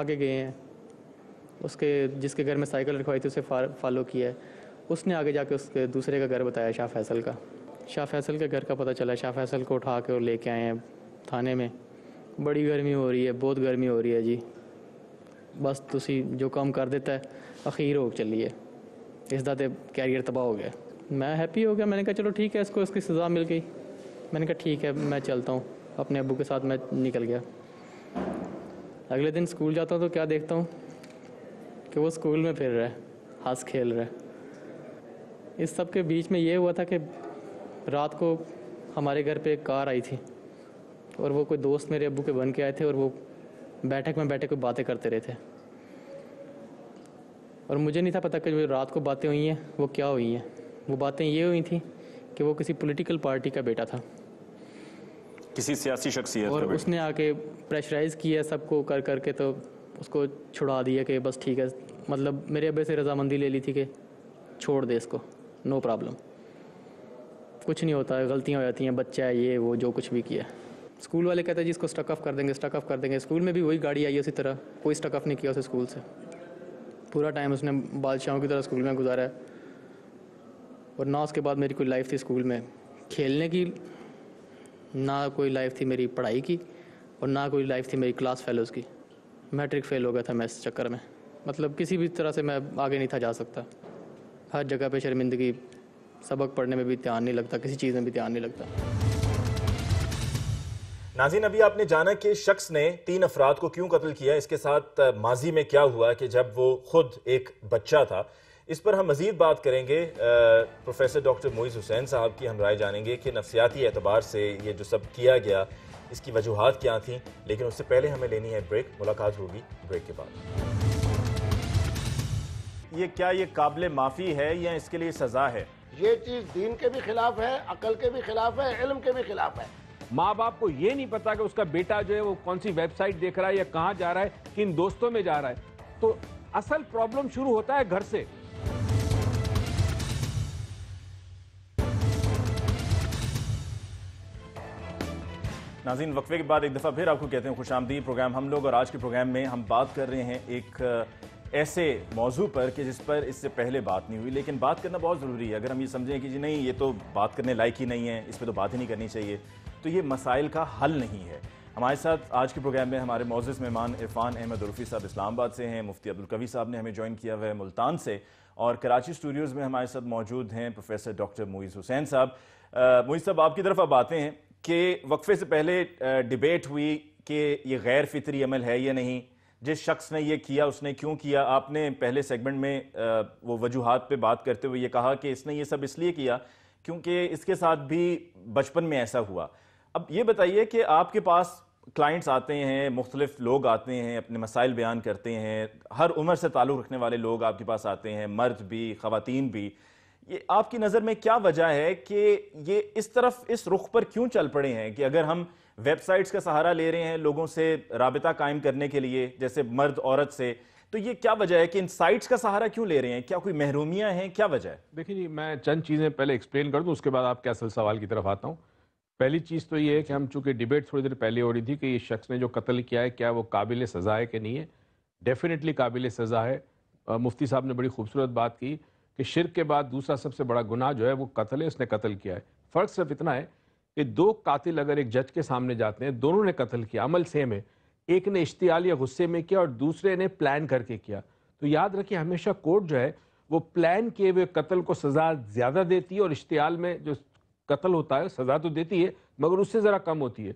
आगे गए हैं उसके जिसके घर में साइकिल रखवाई थी उसे फॉलो किया है उसने आगे जाके उसके दूसरे का घर बताया शाह फैसल का शाह फैसल के घर का पता चला शाह फैसल को उठा के और लेके आए हैं थाने में बड़ी गर्मी हो रही है बहुत गर्मी हो रही है जी बस तुम जो काम कर देता है अखीर हो चलिए इस दाते कैरियर तबाह हो गया मैं हैप्पी हो गया मैंने कहा चलो ठीक है इसको इसकी सज़ा मिल गई मैंने कहा ठीक है मैं चलता हूँ अपने अबू के साथ मैं निकल गया अगले दिन स्कूल जाता हूँ तो क्या देखता हूँ कि वो स्कूल में फिर रहा है हंस खेल रहा है इस सब के बीच में ये हुआ था कि रात को हमारे घर पे एक कार आई थी और वो कोई दोस्त मेरे अबू के बन के आए थे और वो बैठक में बैठे कोई बातें करते रहे थे और मुझे नहीं था पता कि जो रात को बातें हुई हैं वो क्या हुई हैं वो बातें ये हुई थी कि वो किसी पॉलिटिकल पार्टी का बेटा था किसी सियासी शख्सियत और उसने आके प्रेशराइज़ किया सबको कर करके तो उसको छुड़ा दिया कि बस ठीक है मतलब मेरे अबे से रजामंदी ले ली थी कि छोड़ दे इसको नो प्रॉब्लम कुछ नहीं होता गलतियाँ हो जाती हैं बच्चा है ये वो जो कुछ भी किया स्कूल वाले कहते हैं जी इसको स्टक ऑफ कर देंगे स्टक ऑफ कर देंगे स्कूल में भी वही गाड़ी आई उसी तरह कोई स्टक ऑफ नहीं किया उसे स्कूल से पूरा टाइम उसने बादशाहों की तरह स्कूल में गुजारा है और ना उसके बाद मेरी कोई लाइफ थी स्कूल में खेलने की ना कोई लाइफ थी मेरी पढ़ाई की और ना कोई लाइफ थी मेरी क्लास फेलोज़ की मैट्रिक फ़ेल हो गया था मैं इस चक्कर में मतलब किसी भी तरह से मैं आगे नहीं था जा सकता हर जगह पे शर्मिंदगी सबक पढ़ने में भी ध्यान नहीं लगता किसी चीज़ में भी ध्यान नहीं लगता नाजीन अभी आपने जाना कि शख्स ने तीन अफराद को क्यों कत्ल किया इसके साथ माजी में क्या हुआ कि जब वो खुद एक बच्चा था इस पर हम मज़ीद बात करेंगे प्रोफेसर डॉक्टर मोईज़ हुसैन साहब की हम राय जानेंगे कि नफसियाती एतबार से ये जो सब किया गया इसकी वजूहत क्या थी लेकिन उससे पहले हमें लेनी है ब्रेक मुलाकात होगी ब्रेक के बाद ये क्या ये काबिल माफ़ी है या इसके लिए सज़ा है ये चीज़ दीन के भी खिलाफ है अकल के भी खिलाफ है इल्म के भी खिलाफ है माँ बाप को ये नहीं पता कि उसका बेटा जो है वो कौन सी वेबसाइट देख रहा है या कहाँ जा रहा है किन दोस्तों में जा रहा है तो असल प्रॉब्लम शुरू होता है घर से नाजीन वक्फे के बाद एक दफ़ा फिर आपको कहते हैं खुश आमदी प्रोग्राम हम लोग और आज के प्रोग्राम में हम बात कर रहे हैं एक ऐसे मौजू पर कि जिस पर इससे पहले बात नहीं हुई लेकिन बात करना बहुत ज़रूरी है अगर हम ये समझें कि जी नहीं ये तो बात करने लायक ही नहीं है इस पर तो बात ही नहीं करनी चाहिए तो ये मसाइल का हल नहीं है हमारे साथ आज के प्रोग्राम में हमारे मौजूद मेहमान इरफान अहमद रफ़ी साहब इस्लामाबाद से हैं मुफ्ती अब्दुल कवी साहब ने हमें ज्वाइन किया हुआ है मुल्तान से और कराची स्टूडियोज़ में हमारे साथ मौजूद हैं प्रोफेसर डॉक्टर मोइज़ हुसैन साहब मोइज़ साहब आपकी तरफ अब आते हैं कि वक्फे से पहले डिबेट हुई कि ये गैर फितरी अमल है या नहीं जिस शख्स ने ये किया उसने क्यों किया आपने पहले सेगमेंट में वो वजूहत पे बात करते हुए ये कहा कि इसने ये सब इसलिए किया क्योंकि इसके साथ भी बचपन में ऐसा हुआ अब ये बताइए कि आपके पास क्लाइंट्स आते हैं मुख्तलिफ लोग आते हैं अपने मसाइल बयान करते हैं हर उम्र से ताल्लुक़ रखने वाले लोग आपके पास आते हैं मर्द भी ख़वान भी ये आपकी नज़र में क्या वजह है कि ये इस तरफ इस रुख पर क्यों चल पड़े हैं कि अगर हम वेबसाइट्स का सहारा ले रहे हैं लोगों से रबता कायम करने के लिए जैसे मर्द औरत से तो ये क्या वजह है कि इन साइट्स का सहारा क्यों ले रहे हैं क्या कोई महरूमियाँ हैं क्या वजह है देखिए जी मैं चंद चीज़ें पहले एक्सप्लेन कर दूँ उसके बाद आपके असल सवाल की तरफ आता हूँ पहली चीज़ तो ये है कि हम चूँकि डिबेट थोड़ी देर पहले हो रही थी कि ये शख्स ने जो कत्ल किया है क्या वो काबिल सज़ा है कि नहीं है डेफिनेटली काबिल सज़ा है मुफ्ती साहब ने बड़ी खूबसूरत बात की कि शिरक के बाद दूसरा सबसे बड़ा गुनाह जो है वो कत्ल है उसने कत्ल किया है फ़र्क सिर्फ इतना है कि दो कातिल अगर एक जज के सामने जाते हैं दोनों ने कत्ल किया अमल सेम है एक ने इश्तियाल या गुस्से में किया और दूसरे ने प्लान करके किया तो याद रखिए हमेशा कोर्ट जो है वो प्लान किए हुए कत्ल को सज़ा ज़्यादा देती है और इश्तियाल में जो कत्ल होता है सज़ा तो देती है मगर उससे ज़रा कम होती है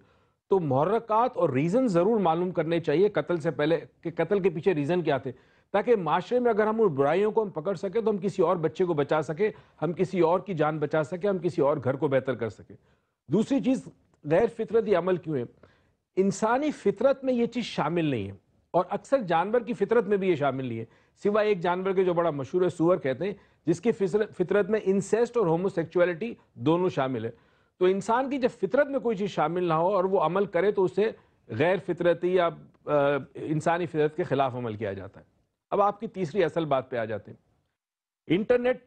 तो महरक़ात और रीज़न ज़रूर मालूम करने चाहिए कत्ल से पहले कि कत्ल के पीछे रीज़न क्या थे ताकि माशरे में अगर हम उन बुराइयों को हम पकड़ सकें तो हम किसी और बच्चे को बचा सकें हम किसी और की जान बचा सकें हम किसी और घर को बेहतर कर सकें दूसरी चीज़ गैर फितरती अमल क्यों है इंसानी फितरत में ये चीज़ शामिल नहीं है और अक्सर जानवर की फितरत में भी ये शामिल नहीं है सिवाय एक जानवर के जो बड़ा मशहूर है सुअर कहते हैं जिसकी फितरत में इंसेस्ट और होमोसेक्चुअलिटी दोनों शामिल है तो इंसान की जब फितरत में कोई चीज़ शामिल ना हो और वो अमल करे तो उसे गैर फितरती या इंसानी फितरत के ख़िलाफ़ अमल किया जाता है अब आपकी तीसरी असल बात पे आ जाते हैं इंटरनेट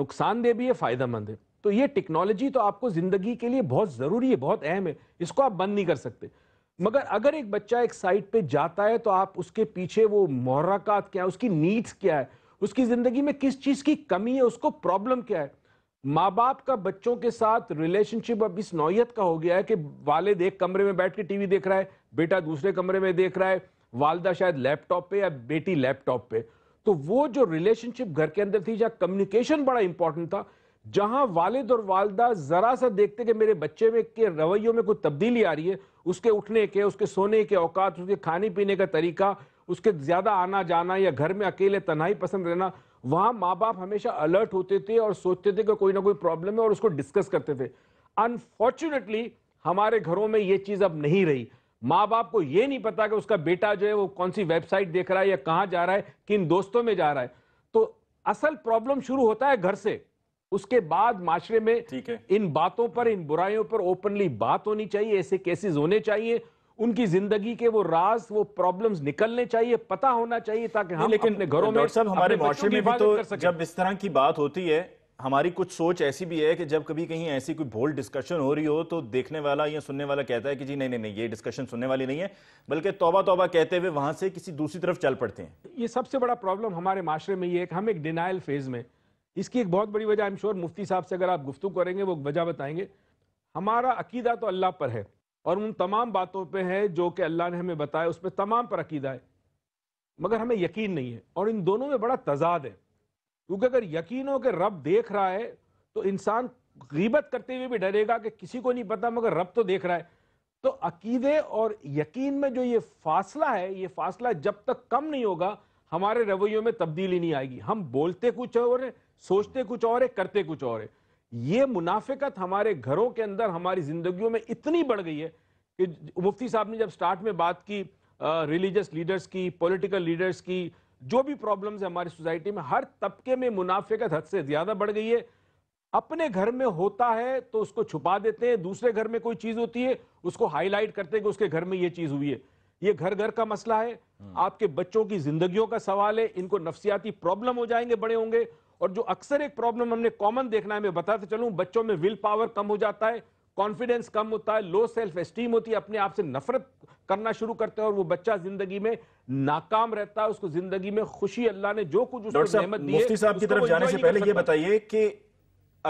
नुकसानदेह भी है फायदेमंद है तो ये टेक्नोलॉजी तो आपको जिंदगी के लिए बहुत जरूरी है बहुत अहम है इसको आप बंद नहीं कर सकते मगर अगर एक बच्चा एक साइट पे जाता है तो आप उसके पीछे वो मोहरकत क्या है उसकी नीड्स क्या है उसकी ज़िंदगी में किस चीज़ की कमी है उसको प्रॉब्लम क्या है माँ बाप का बच्चों के साथ रिलेशनशिप अब इस नौयत का हो गया है कि वालिद एक कमरे में बैठ के टीवी देख रहा है बेटा दूसरे कमरे में देख रहा है वालदा शायद लैपटॉप पे या बेटी लैपटॉप पे तो वो जो रिलेशनशिप घर के अंदर थी जहाँ कम्युनिकेशन बड़ा इंपॉर्टेंट था जहां वालिद और वालदा जरा सा देखते कि मेरे बच्चे में के रवैयों में कोई तब्दीली आ रही है उसके उठने के उसके सोने के औकात उसके खाने पीने का तरीका उसके ज्यादा आना जाना या घर में अकेले तनाई पसंद रहना वहां माँ बाप हमेशा अलर्ट होते थे और सोचते थे कि कोई ना कोई प्रॉब्लम है और उसको डिस्कस करते थे अनफॉर्चुनेटली हमारे घरों में ये चीज अब नहीं रही माँ बाप को ये नहीं पता कि उसका बेटा जो है वो कौन सी वेबसाइट देख रहा है या कहाँ जा रहा है किन दोस्तों में जा रहा है तो असल प्रॉब्लम शुरू होता है घर से उसके बाद माशरे में इन बातों पर इन बुराइयों पर ओपनली बात होनी चाहिए ऐसे केसेस होने चाहिए उनकी जिंदगी के वो राज वो प्रॉब्लम्स निकलने चाहिए पता होना चाहिए ताकि हम लेकिन अपने घरों में सब हमारे माशरे में भी तो जब इस तरह की बात होती है हमारी कुछ सोच ऐसी भी है कि जब कभी कहीं ऐसी कोई बोल्ड डिस्कशन हो रही हो तो देखने वाला या सुनने वाला कहता है कि जी नहीं नहीं नहीं ये डिस्कशन सुनने वाली नहीं है बल्कि तोबा तोबा कहते हुए वहां से किसी दूसरी तरफ चल पड़ते हैं ये सबसे बड़ा प्रॉब्लम हमारे माशरे में ये है कि हम एक डिनाइल फेज में इसकी एक बहुत बड़ी वजह आई एम श्योर मुफ्ती साहब से अगर आप गुफ्तु करेंगे वो वजह बताएंगे हमारा अकीदा तो अल्लाह पर है और उन तमाम बातों पर है जो कि अल्लाह ने हमें बताया उस पर तमाम पर अकीदा है मगर हमें यकीन नहीं है और इन दोनों में बड़ा तजाद है क्योंकि अगर यकीन हो कि रब देख रहा है तो इंसान गीबत करते हुए भी डरेगा कि किसी को नहीं पता मगर रब तो देख रहा है तो अकीदे और यकीन में जो ये फासला है ये फासला जब तक कम नहीं होगा हमारे रवैयों में तब्दीली नहीं आएगी हम बोलते कुछ और है सोचते कुछ और है करते कुछ और है ये मुनाफिकत हमारे घरों के अंदर हमारी जिंदगियों में इतनी बढ़ गई है कि मुफ्ती साहब ने जब स्टार्ट में बात की रिलीजियस लीडर्स की पॉलिटिकल लीडर्स की जो भी प्रॉब्लम्स है हमारी सोसाइटी में हर तबके में मुनाफे का हद से ज़्यादा बढ़ गई है अपने घर में होता है तो उसको छुपा देते हैं दूसरे घर में कोई चीज़ होती है उसको हाईलाइट करते हैं कि उसके घर में ये चीज़ हुई है ये घर घर का मसला है हम्म। आपके बच्चों की जिंदगियों का सवाल है इनको नफसियाती प्रॉब्लम हो जाएंगे बड़े होंगे और जो अक्सर एक प्रॉब्लम हमने कॉमन देखना है मैं बताते चलूं बच्चों में विल पावर कम हो जाता है कॉन्फिडेंस कम होता है लो सेल्फ एस्टीम होती है अपने आप से नफरत करना शुरू करते हैं और वो बच्चा जिंदगी में नाकाम रहता है उसको जिंदगी में खुशी अल्लाह ने जो कुछ बताइए कि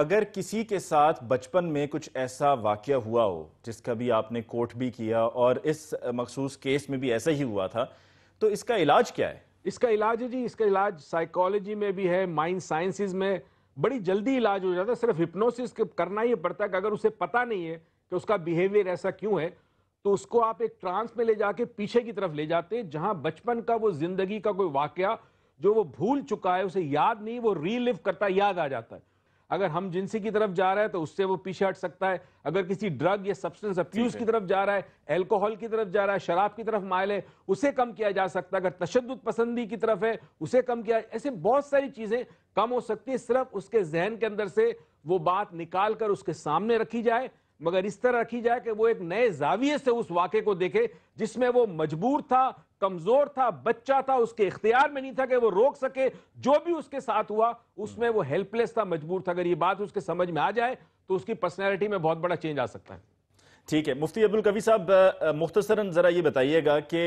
अगर किसी के साथ बचपन में कुछ ऐसा वाक्य हुआ हो जिसका भी आपने कोर्ट भी किया और इस मखसूस केस में भी ऐसा ही हुआ था तो इसका इलाज क्या है इसका इलाज है जी इसका इलाज साइकोलॉजी में भी है माइंड साइंसिस में बड़ी जल्दी इलाज हो जाता है सिर्फ हिप्नोसिस करना ही पड़ता है कि अगर उसे पता नहीं है कि उसका बिहेवियर ऐसा क्यों है तो उसको आप एक ट्रांस में ले जाके पीछे की तरफ ले जाते हैं जहां बचपन का वो जिंदगी का कोई वाकया जो वो भूल चुका है उसे याद नहीं वो रीलिव करता याद आ जाता है अगर हम जिनसी की तरफ जा रहा है तो उससे वो पीछे हट सकता है अगर किसी ड्रग या सब्सटेंस अप्यूज की तरफ जा रहा है एल्कोहल की तरफ जा रहा है शराब की तरफ मायल है उसे कम किया जा सकता है अगर तशद पसंदी की तरफ है उसे कम किया ऐसे बहुत सारी चीज़ें कम हो सकती है सिर्फ उसके जहन के अंदर से वो बात निकाल कर उसके सामने रखी जाए मगर इस तरह रखी जाए कि वो एक नए जाविये से उस वाक़े को देखे जिसमें वो मजबूर था कमज़ोर था बच्चा था उसके इख्तियार में नहीं था कि वो रोक सके जो भी उसके साथ हुआ उसमें वो हेल्पलेस था मजबूर था अगर ये बात उसके समझ में आ जाए तो उसकी पर्सनैलिटी में बहुत बड़ा चेंज आ सकता है ठीक है मुफ्ती अब्दुल कवी साहब मुख्तसरन ज़रा ये बताइएगा कि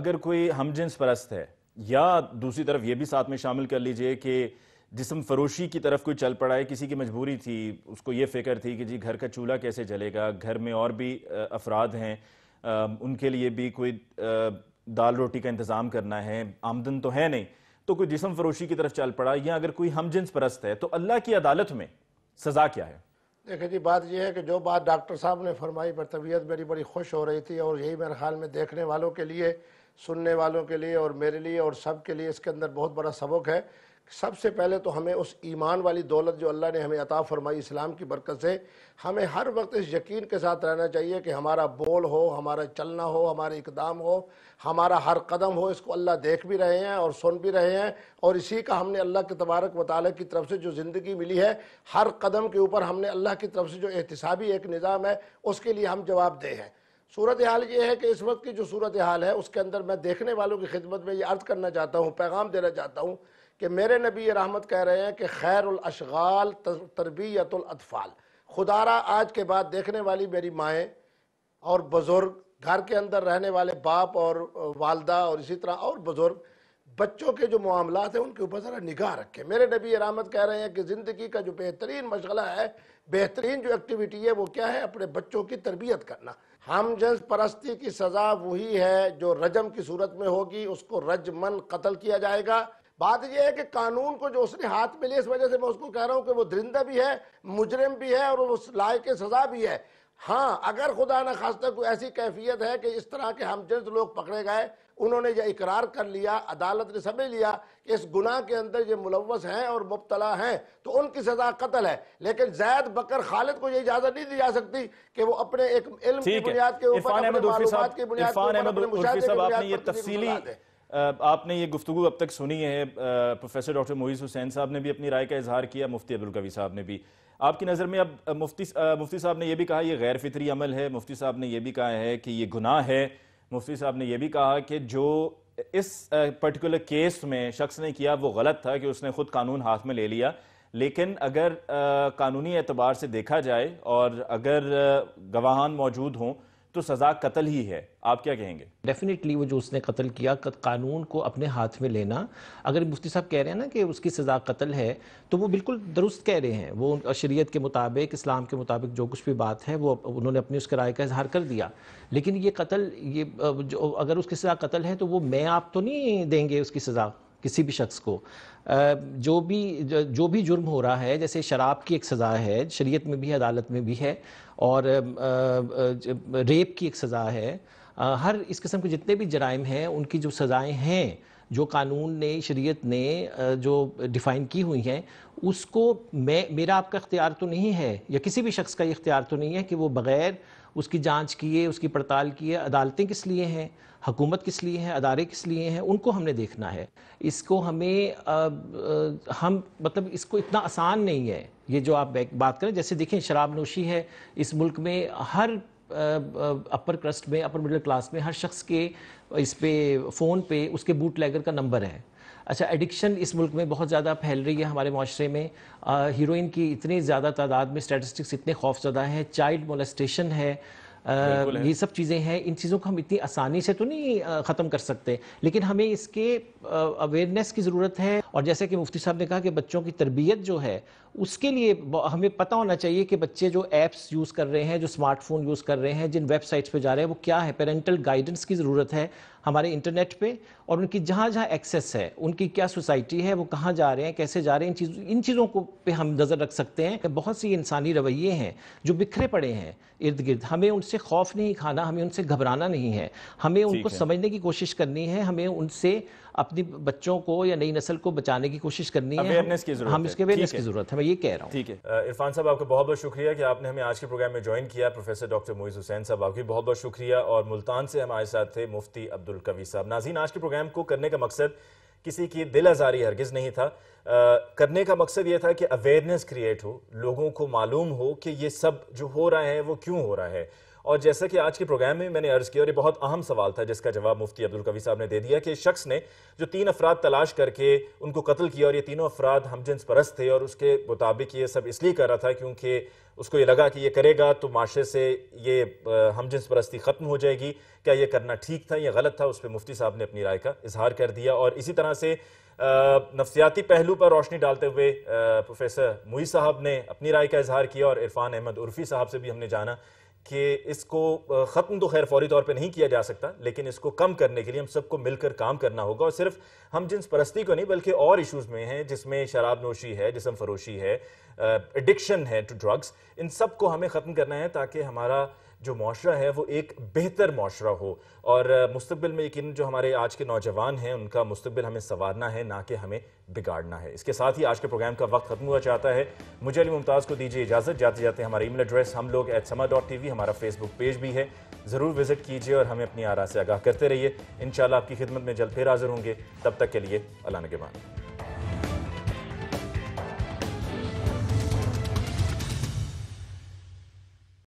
अगर कोई हमजिन्स परस्त है या दूसरी तरफ ये भी साथ में शामिल कर लीजिए कि जिसम फरोशी की तरफ कोई चल पड़ा है किसी की मजबूरी थी उसको ये फिक्र थी कि जी घर का चूल्हा कैसे चलेगा घर में और भी अफराद हैं उनके लिए भी कोई दाल रोटी का इंतज़ाम करना है आमदन तो है नहीं तो कोई जिसम फरोशी की तरफ चल पड़ा या अगर कोई हम जिन्स परस्त है तो अल्लाह की अदालत में सज़ा क्या है देखिए जी बात यह है कि जो बात डॉक्टर साहब ने फरमाई पर तबीयत मेरी बड़ी खुश हो रही थी और यही मेरे ख्याल में देखने वालों के लिए सुनने वालों के लिए और मेरे लिए और सब के लिए इसके अंदर बहुत बड़ा सबक है सबसे पहले तो हमें उस ईमान वाली दौलत जो अल्लाह ने हमें अता फरमाई इस्लाम की बरकत से हमें हर वक्त इस यकीन के साथ रहना चाहिए कि हमारा बोल हो हमारा चलना हो हमारे इकदाम हो हमारा हर कदम हो इसको अल्लाह देख भी रहे हैं और सुन भी रहे हैं और इसी का हमने अल्लाह के तबारक वाले की तरफ से जो ज़िंदगी मिली है हर कदम के ऊपर हमने अल्लाह की तरफ से जो एहतसाबी एक निज़ाम है उसके लिए हम जवाब दे हैं सूरत हाल ये है कि इस वक्त की जो सूरत हाल है उसके अंदर मैं देखने वालों की खिदमत में ये अर्ज़ करना चाहता हूँ पैगाम देना चाहता हूँ कि मेरे नबी रहमत कह रहे हैं कि खैरशगाल तरबियतफ़ाल खुदारा आज के बाद देखने वाली मेरी माएँ और बुज़ुर्ग घर के अंदर रहने वाले बाप और वालदा और इसी तरह और बुज़ुर्ग बच्चों के जो मामला हैं उनके ऊपर ज़रा निगाह रखें मेरे नबी रहमत कह रहे हैं कि ज़िंदगी का जो बेहतरीन मशगला है बेहतरीन जो एक्टिविटी है वो क्या है अपने बच्चों की तरबियत करना हम जन्स परस्ती की सज़ा वही है जो रजम की सूरत में होगी उसको रजमन कत्ल किया जाएगा बात यह है कि कानून को जो उसने हाथ में लिया इस वजह से मैं उसको कह रहा हूं कि वो दरिंदा भी है मुजरम भी है और उस लायक सजा भी है हाँ अगर खुदा न खास्ता कोई ऐसी कैफियत है कि इस तरह के जिस लोग पकड़े गए उन्होंने यह इकरार कर लिया अदालत ने समझ लिया कि इस गुनाह के अंदर ये मुलवस हैं और मुबतला हैं तो उनकी सजा कत्ल है लेकिन जैद बकर खालिद को ये इजाजत नहीं दी जा सकती कि वो अपने एक इल्म की बुनियाद के ऊपर अपने मालूमात की बुनियाद के ऊपर अपने मुशाहदे की बुनियाद पर आपने ये गुफ्तु अब तक सुनी है प्रोफेसर डॉक्टर मोईस हुसैन साहब ने भी अपनी राय का इजहार किया मुफ्ती अब्दुल कवी साहब ने भी आपकी नज़र में अब मुफ्ती मुफ्ती साहब ने यह भी कहा यह गैर फितरी अमल है मुफ्ती साहब ने यह भी कहा है कि ये गुनाह है मुफ्ती साहब ने यह भी कहा कि जो इस पर्टिकुलर केस में शख्स ने किया वो गलत था कि उसने खुद कानून हाथ में ले लिया लेकिन अगर कानूनी एतबार से देखा जाए और अगर गवाहान मौजूद हों तो सजा कत्ल ही है आप क्या कहेंगे डेफिनेटली वो जो उसने कत्ल किया कानून को अपने हाथ में लेना अगर मुफ्ती साहब कह रहे हैं ना कि उसकी सज़ा कत्ल है तो वो बिल्कुल दुरुस्त कह रहे हैं वो शरीयत के मुताबिक इस्लाम के मुताबिक जो कुछ भी बात है वो उन्होंने अपनी उसके राय का इजहार कर दिया लेकिन ये कत्ल ये जो अगर उसकी सज़ा कत्ल है तो वो मैं आप तो नहीं देंगे उसकी सज़ा किसी भी शख्स को जो भी जो भी जुर्म हो रहा है जैसे शराब की एक सज़ा है शरीयत में भी अदालत में भी है और रेप की एक सज़ा है हर इस किस्म के जितने भी जराइम हैं उनकी जो सज़ाएँ हैं जो कानून ने शरीयत ने जो डिफ़ाइन की हुई हैं उसको मैं मेरा आपका इख्तियार तो नहीं है या किसी भी शख्स का ये इख्तियार तो नहीं है कि वो बग़ैर उसकी जांच किए उसकी पड़ताल किए अदालतें किस लिए हैं हुकूमत किस लिए हैं अदारे किस लिए हैं उनको हमने देखना है इसको हमें आ, आ, हम मतलब इसको इतना आसान नहीं है ये जो आप बात करें जैसे देखें शराब नोशी है इस मुल्क में हर अपर क्रस्ट में अपर मिडिल क्लास में हर शख्स के इस पे फ़ोन पे उसके बूट लेगर का नंबर है अच्छा एडिक्शन इस मुल्क में बहुत ज़्यादा फैल रही है हमारे माशरे में हीरोइन की इतनी ज़्यादा तादाद में स्टेटिस्टिक्स इतने खौफजदा हैं चाइल्ड मोलेस्टेशन है ये सब चीज़ें हैं इन चीज़ों को हम इतनी आसानी से तो नहीं ख़त्म कर सकते लेकिन हमें इसके अवेयरनेस की ज़रूरत है और जैसे कि मुफ्ती साहब ने कहा कि बच्चों की तरबियत जो है उसके लिए हमें पता होना चाहिए कि बच्चे जो ऐप्स यूज़ कर रहे हैं जो स्मार्टफोन यूज़ कर रहे हैं जिन वेबसाइट्स पे जा रहे हैं वो क्या है पेरेंटल गाइडेंस की ज़रूरत है हमारे इंटरनेट पे और उनकी जहाँ जहाँ एक्सेस है उनकी क्या सोसाइटी है वो कहाँ जा रहे हैं कैसे जा रहे हैं इन चीज़ इन चीज़ों को पे हम नज़र रख सकते हैं बहुत सी इंसानी रवैये हैं जो बिखरे पड़े हैं इर्द गिर्द हमें उनसे खौफ नहीं खाना हमें उनसे घबराना नहीं है हमें उनको समझने की कोशिश करनी है हमें उनसे अपनी बच्चों को या नई नस्ल को बचाने की कोशिश करनी है हम, की हम इसके अवेयरनेस की जरूरत है मैं ये कह रहा हूँ ठीक है इरफान साहब आपका बहुत बहुत शुक्रिया कि आपने हमें आज के प्रोग्राम में ज्वाइन किया प्रोफेसर डॉक्टर मोइज हुसैन साहब आपकी बहुत बहुत शुक्रिया और मुल्तान से हमारे साथ थे मुफ्ती अब्दुल कवी साहब नाजीन आज के प्रोग्राम को करने का मकसद किसी की दिल आज़ारी हरगिज़ नहीं था आ, करने का मकसद ये था कि अवेयरनेस क्रिएट हो लोगों को मालूम हो कि ये सब जो हो रहा है वो क्यों हो रहा है और जैसा कि आज के प्रोग्राम में मैंने अर्ज किया और ये बहुत अहम सवाल था जिसका जवाब मुफ्ती अब्दुल कवी साहब ने दे दिया कि शख्स ने जो तीन अफराद तलाश करके उनको कत्ल किया और ये तीनों अफराद हमजन्स परस्त थे और उसके मुताबिक ये सब इसलिए कर रहा था क्योंकि उसको ये लगा कि ये करेगा तो माशरे से ये हमजन्स परस्ती ख़त्म हो जाएगी क्या ये करना ठीक था या गलत था उस पर मुफ्ती साहब ने अपनी राय का इजहार कर दिया और इसी तरह से नफसियाती पहलू पर रोशनी डालते हुए प्रोफेसर मुई साहब ने अपनी राय का इजहार किया और इरफान अहमद उर्फी साहब से भी हमने जाना कि इसको ख़त्म तो खैर फौरी तौर पे नहीं किया जा सकता लेकिन इसको कम करने के लिए हम सबको मिलकर काम करना होगा और सिर्फ हम जिन्स परस्ती को नहीं बल्कि और इश्यूज़ में हैं जिसमें शराब नोशी है जिसम फरोशी है एडिक्शन है टू ड्रग्स इन सब को हमें ख़त्म करना है ताकि हमारा जो माशरा है वो एक बेहतर माशरा हो और मुस्तबिल में यकीन जो हमारे आज के नौजवान हैं उनका मुस्तबिल हमें संवारना है ना कि हमें बिगाड़ना है इसके साथ ही आज के प्रोग्राम का वक्त खत्म हुआ चाहता है मुझे अली मुमताज़ को दीजिए इजाज़त जाते जाते हमारा ईमेल एड्रेस हम लोग at Samaa dot T V हमारा फेसबुक पेज भी है ज़रूर विजिट कीजिए और हमें अपनी आरा से आगाह करते रहिए इन आपकी खिदमत में जल्द फिर हाजिर होंगे तब तक के लिए अल्लाह के बाद